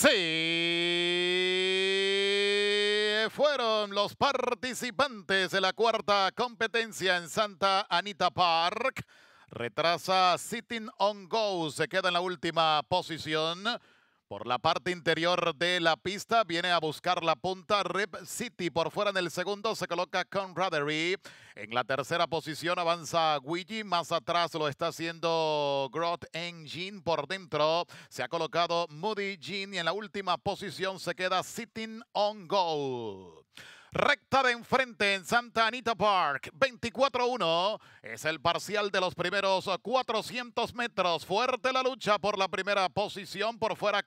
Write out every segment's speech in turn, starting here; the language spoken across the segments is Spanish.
Sí, fueron los participantes de la cuarta competencia en Santa Anita Park. Retrasa Sitting on Go, se queda en la última posición. Por la parte interior de la pista viene a buscar la punta Rip City. Por fuera en el segundo se coloca Conradery. En la tercera posición avanza Ouija. Más atrás lo está haciendo Grot Engine. Por dentro se ha colocado Moody Jean. Y en la última posición se queda Sitting on Goal de enfrente en Santa Anita Park. 24-1 es el parcial de los primeros 400 metros. Fuerte la lucha por la primera posición. Por fuera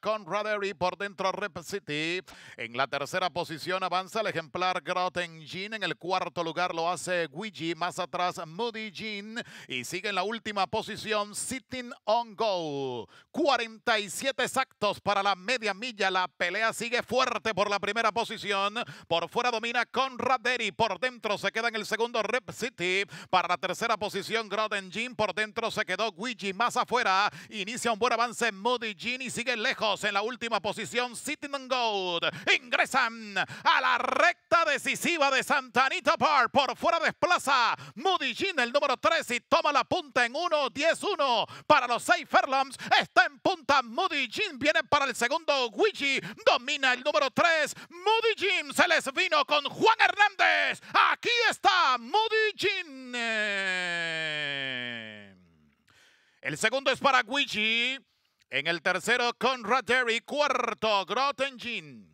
y por dentro Rep City. En la tercera posición avanza el ejemplar Groten Jean. En el cuarto lugar lo hace Ouija. Más atrás Moody Jean. Y sigue en la última posición Sitting on Go. 47 exactos para la media milla. La pelea sigue fuerte por la primera posición. Por fuera domina con Raderi por dentro se queda en el segundo Rep City. Para la tercera posición, Groden Jean por dentro se quedó Luigi más afuera. Inicia un buen avance Moody Jean y sigue lejos en la última posición Sitting and Gold. Ingresan a la recta decisiva de Santa Park. Por fuera desplaza Moody Jean el número 3 y toma la punta en 1-10-1 para los 6 Fairlands. Está en punta Moody Jean. Viene para el segundo Luigi. Domina el número 3. Moody Jean se les vino con Juan aquí está Moody Jin. El segundo es para Guigi. En el tercero, Conrad Derry. Cuarto, Jin.